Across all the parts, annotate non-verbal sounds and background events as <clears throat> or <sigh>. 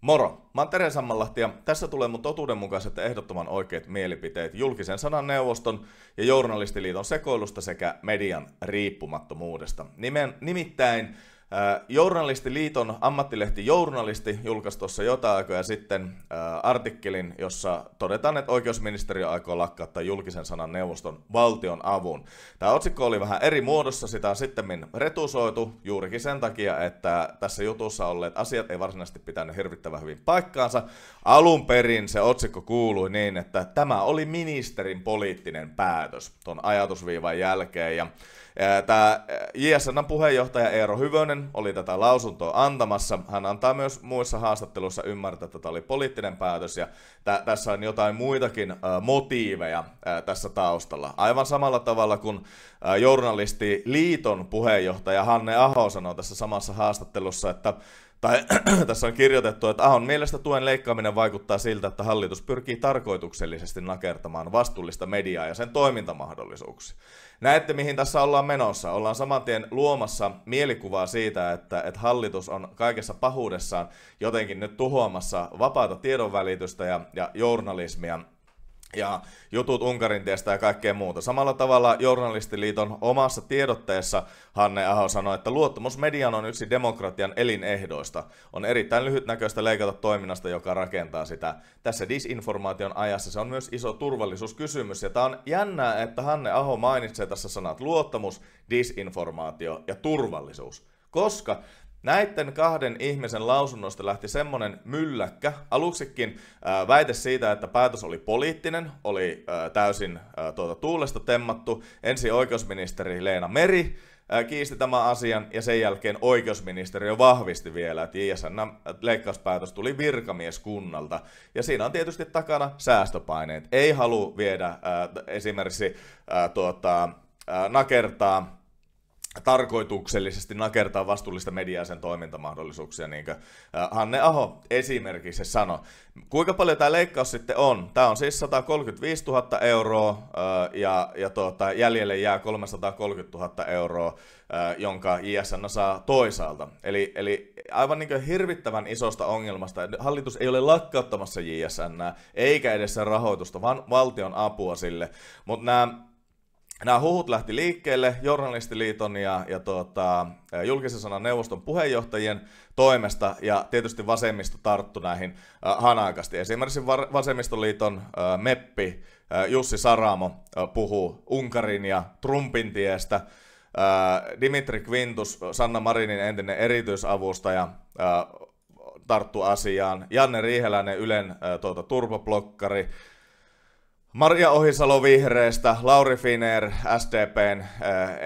Moro! Mä oon Tere Sammanlahti ja tässä tulee mun totuudenmukaiset ja ehdottoman oikeat mielipiteet julkisen sanan neuvoston ja journalistiliiton sekoilusta sekä median riippumattomuudesta. Nimen, nimittäin Journalistiliiton ammattilehti Journalisti julkaisi tuossa jotain aikaa sitten artikkelin, jossa todetaan, että oikeusministeriö aikoo lakkauttaa julkisen sanan neuvoston valtion avun. Tämä otsikko oli vähän eri muodossa, sitä on sitten retusoitu juurikin sen takia, että tässä jutussa olleet asiat ei varsinaisesti pitänyt hirvittävän hyvin paikkaansa. Alun perin se otsikko kuului niin, että tämä oli ministerin poliittinen päätös tuon ajatusviivan jälkeen. Ja, tämä JSN puheenjohtaja Eero Hyvönen Lindström oli tätä lausuntoa antamassa. Hän antaa myös muissa haastatteluissa ymmärtää, että tämä oli poliittinen päätös ja t- tässä on jotain muitakin äh, motiiveja äh, tässä taustalla. Aivan samalla tavalla kuin äh, journalisti Liiton puheenjohtaja Hanne Aho sanoi tässä samassa haastattelussa, että tai <clears throat> tässä on kirjoitettu, että Ahon mielestä tuen leikkaaminen vaikuttaa siltä, että hallitus pyrkii tarkoituksellisesti nakertamaan vastuullista mediaa ja sen toimintamahdollisuuksia. Näette, mihin tässä ollaan menossa. Ollaan saman tien luomassa mielikuvaa siitä, että, että hallitus on kaikessa pahuudessaan jotenkin nyt tuhoamassa vapaata tiedonvälitystä ja, ja journalismia ja jutut Unkarin tiestä ja kaikkea muuta. Samalla tavalla Journalistiliiton omassa tiedotteessa Hanne Aho sanoi, että luottamus median on yksi demokratian elinehdoista. On erittäin lyhytnäköistä leikata toiminnasta, joka rakentaa sitä. Tässä disinformaation ajassa se on myös iso turvallisuuskysymys. Ja tämä on jännää, että Hanne Aho mainitsee tässä sanat luottamus, disinformaatio ja turvallisuus. Koska Näiden kahden ihmisen lausunnosta lähti semmoinen mylläkkä. Aluksikin väite siitä, että päätös oli poliittinen, oli täysin tuota, tuulesta temmattu. Ensin oikeusministeri Leena Meri kiisti tämän asian ja sen jälkeen oikeusministeriö vahvisti vielä, että JSN leikkauspäätös tuli virkamieskunnalta. Ja siinä on tietysti takana säästöpaineet. Ei halua viedä esimerkiksi tuota, nakertaa tarkoituksellisesti nakertaa vastuullista mediaa sen toimintamahdollisuuksia, niin kuin Hanne Aho esimerkiksi sanoi. Kuinka paljon tämä leikkaus sitten on? Tämä on siis 135 000 euroa ja, ja tuota, jäljelle jää 330 000 euroa, jonka ISN saa toisaalta. Eli, eli aivan niin kuin hirvittävän isosta ongelmasta. Hallitus ei ole lakkauttamassa JSN eikä edes sen rahoitusta, vaan valtion apua sille. Mutta nämä nämä huhut lähti liikkeelle Journalistiliiton ja, ja tuota, julkisen sanan neuvoston puheenjohtajien toimesta, ja tietysti vasemmisto tarttu näihin äh, hanakasti. Esimerkiksi va- vasemmistoliiton äh, meppi äh, Jussi Saramo äh, puhuu Unkarin ja Trumpin tiestä, äh, Dimitri Quintus, Sanna Marinin entinen erityisavustaja, äh, tarttu asiaan, Janne Riiheläinen Ylen äh, tuota, turboblokkari, Maria Ohisalo vihreistä, Lauri Finer, SDPn eh,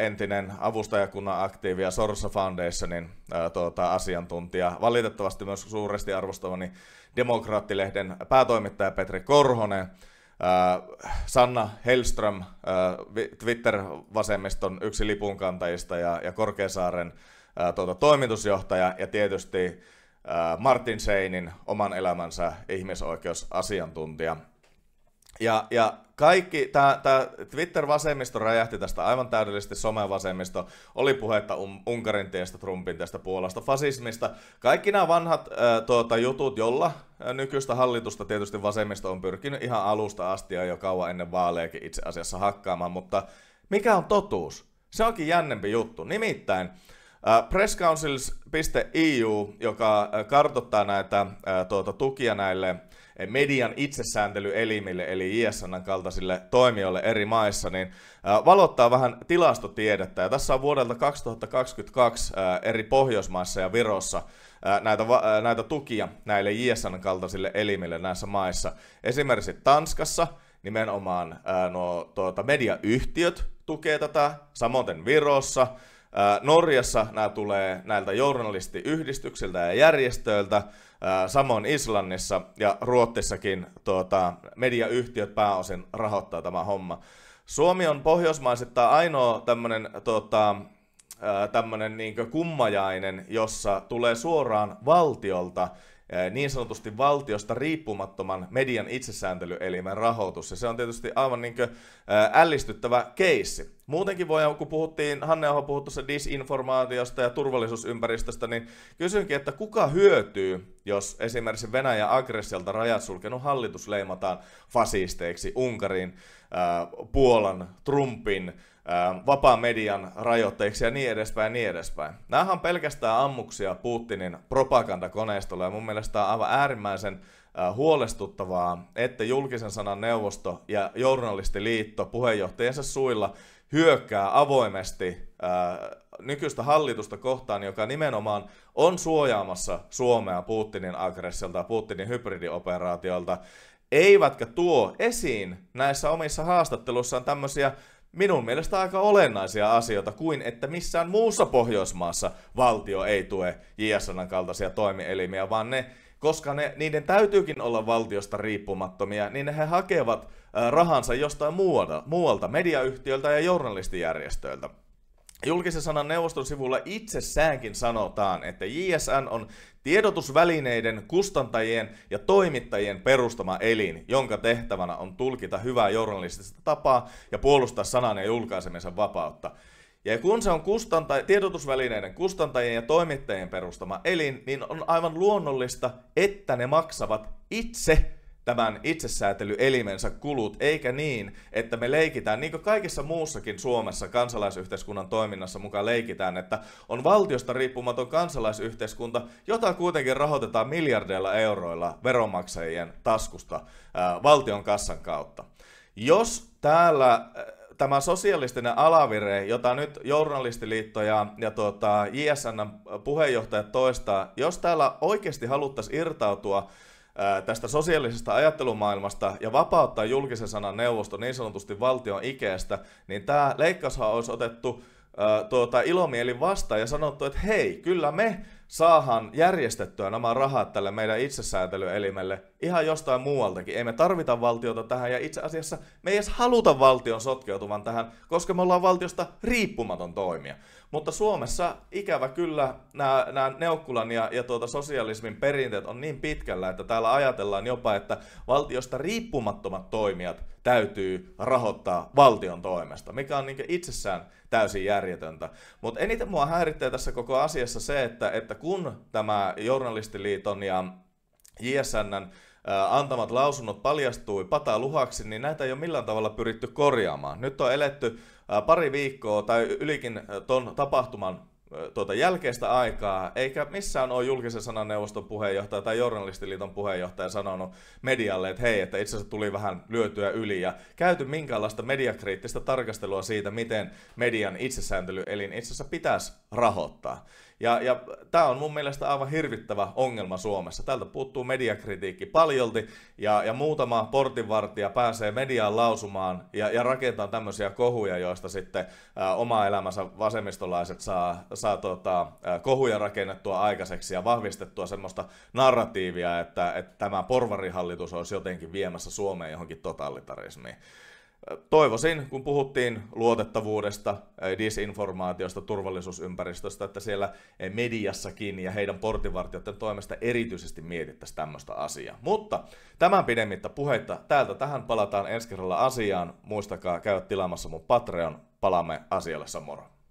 entinen avustajakunnan aktiivi ja Sorsa Foundationin eh, tuota, asiantuntija. Valitettavasti myös suuresti arvostavani Demokraattilehden päätoimittaja Petri Korhonen. Eh, Sanna Hellström, Twitter-vasemmiston yksi lipunkantajista ja, ja Korkeasaaren tuota, toimitusjohtaja ja tietysti Martin Seinin oman elämänsä ihmisoikeusasiantuntija. Ja, ja kaikki, tämä, Twitter-vasemmisto räjähti tästä aivan täydellisesti, somevasemmisto, oli puhetta un, um, Unkarin tiestä, Trumpin tiestä, Puolasta, fasismista. Kaikki nämä vanhat äh, tuota, jutut, jolla nykyistä hallitusta tietysti vasemmisto on pyrkinyt ihan alusta asti ja jo kauan ennen vaaleekin itse asiassa hakkaamaan, mutta mikä on totuus? Se onkin jännempi juttu. Nimittäin Äh, Presscouncils.eu, joka äh, kartoittaa näitä äh, tuota, tukia näille eh, median itsesääntelyelimille, eli ISNn kaltaisille toimijoille eri maissa, niin valottaa vähän tilastotiedettä. Ja tässä on vuodelta 2022 eri Pohjoismaissa ja Virossa näitä, näitä tukia näille ISNn kaltaisille elimille näissä maissa. Esimerkiksi Tanskassa nimenomaan nuo tuota, mediayhtiöt tukee tätä, samoin Virossa – Norjassa nämä tulee näiltä journalistiyhdistyksiltä ja järjestöiltä, samoin Islannissa ja Ruotsissakin tuota, mediayhtiöt pääosin rahoittaa tämä homma. Suomi on pohjoismaisittain ainoa tämmöinen tota, tämmöinen niin kummajainen, jossa tulee suoraan valtiolta niin sanotusti valtiosta riippumattoman median itsesääntelyelimen rahoitus. Ja se on tietysti aivan niin kuin ällistyttävä keissi. Muutenkin voi, kun puhuttiin, Hanne Aho puhuttu disinformaatiosta ja turvallisuusympäristöstä, niin kysynkin, että kuka hyötyy, jos esimerkiksi Venäjän aggressiolta rajat sulkenut hallitus leimataan fasisteiksi Unkarin, Puolan, Trumpin, vapaan median rajoitteiksi ja niin edespäin ja niin edespäin. Nämähän on pelkästään ammuksia Putinin propagandakoneistolla ja mun mielestä tämä on aivan äärimmäisen huolestuttavaa, että julkisen sanan neuvosto ja journalistiliitto puheenjohtajansa suilla hyökkää avoimesti nykyistä hallitusta kohtaan, joka nimenomaan on suojaamassa Suomea Putinin aggressiolta ja Putinin hybridioperaatiolta, eivätkä tuo esiin näissä omissa haastatteluissaan tämmöisiä minun mielestä aika olennaisia asioita kuin, että missään muussa Pohjoismaassa valtio ei tue JSNn kaltaisia toimielimiä, vaan ne, koska ne, niiden täytyykin olla valtiosta riippumattomia, niin he hakevat rahansa jostain muualta, muualta mediayhtiöltä ja journalistijärjestöiltä. Julkisen sanan neuvoston sivulla itsessäänkin sanotaan, että JSN on tiedotusvälineiden, kustantajien ja toimittajien perustama elin, jonka tehtävänä on tulkita hyvää journalistista tapaa ja puolustaa sanan ja julkaisemisen vapautta. Ja kun se on kustanta- tiedotusvälineiden kustantajien ja toimittajien perustama elin, niin on aivan luonnollista, että ne maksavat itse tämän itsesäätelyelimensä kulut, eikä niin, että me leikitään, niin kuin kaikissa muussakin Suomessa kansalaisyhteiskunnan toiminnassa mukaan leikitään, että on valtiosta riippumaton kansalaisyhteiskunta, jota kuitenkin rahoitetaan miljardeilla euroilla veronmaksajien taskusta ää, valtion kassan kautta. Jos täällä tämä sosialistinen alavire, jota nyt journalistiliitto ja, ja tuota, JSN puheenjohtajat toistaa, jos täällä oikeasti haluttaisiin irtautua tästä sosiaalisesta ajattelumaailmasta ja vapauttaa julkisen sanan neuvosto niin sanotusti valtion ikeestä, niin tämä leikkaushan olisi otettu tuota, ilomielin vastaan ja sanottu, että hei, kyllä me saahan järjestettyä nämä rahat tälle meidän itsesäätelyelimelle ihan jostain muualtakin. Ei me tarvita valtiota tähän ja itse asiassa me ei edes haluta valtion sotkeutuvan tähän, koska me ollaan valtiosta riippumaton toimija. Mutta Suomessa ikävä kyllä nämä, nämä neukkulan ja, ja tuota sosialismin perinteet on niin pitkällä, että täällä ajatellaan jopa, että valtiosta riippumattomat toimijat täytyy rahoittaa valtion toimesta, mikä on niin itsessään täysin järjetöntä. Mutta eniten mua häiritsee tässä koko asiassa se, että, että kun tämä Journalistiliiton ja JSNn antamat lausunnot paljastui pataa luhaksi, niin näitä ei ole millään tavalla pyritty korjaamaan. Nyt on eletty pari viikkoa tai ylikin ton tapahtuman tuota jälkeistä aikaa, eikä missään ole julkisen sananeuvoston puheenjohtaja tai journalistiliiton puheenjohtaja sanonut medialle, että hei, että itse asiassa tuli vähän lyötyä yli ja käyty minkäänlaista mediakriittistä tarkastelua siitä, miten median itsesääntelyelin itse asiassa pitäisi rahoittaa. Ja, ja tämä on mun mielestä aivan hirvittävä ongelma Suomessa. Täältä puuttuu mediakritiikki paljolti ja, ja muutama portinvartija pääsee mediaan lausumaan ja, ja rakentaa tämmöisiä kohuja, joista sitten ä, oma elämänsä vasemmistolaiset saa, saa tota, ä, kohuja rakennettua aikaiseksi ja vahvistettua semmoista narratiivia, että, että tämä porvarihallitus olisi jotenkin viemässä Suomeen johonkin totalitarismiin toivoisin, kun puhuttiin luotettavuudesta, disinformaatiosta, turvallisuusympäristöstä, että siellä mediassakin ja heidän portinvartijoiden toimesta erityisesti mietittäisiin tämmöistä asiaa. Mutta tämän pidemmittä puheita täältä tähän palataan ensi kerralla asiaan. Muistakaa käydä tilaamassa mun Patreon. Palaamme asialle samoin.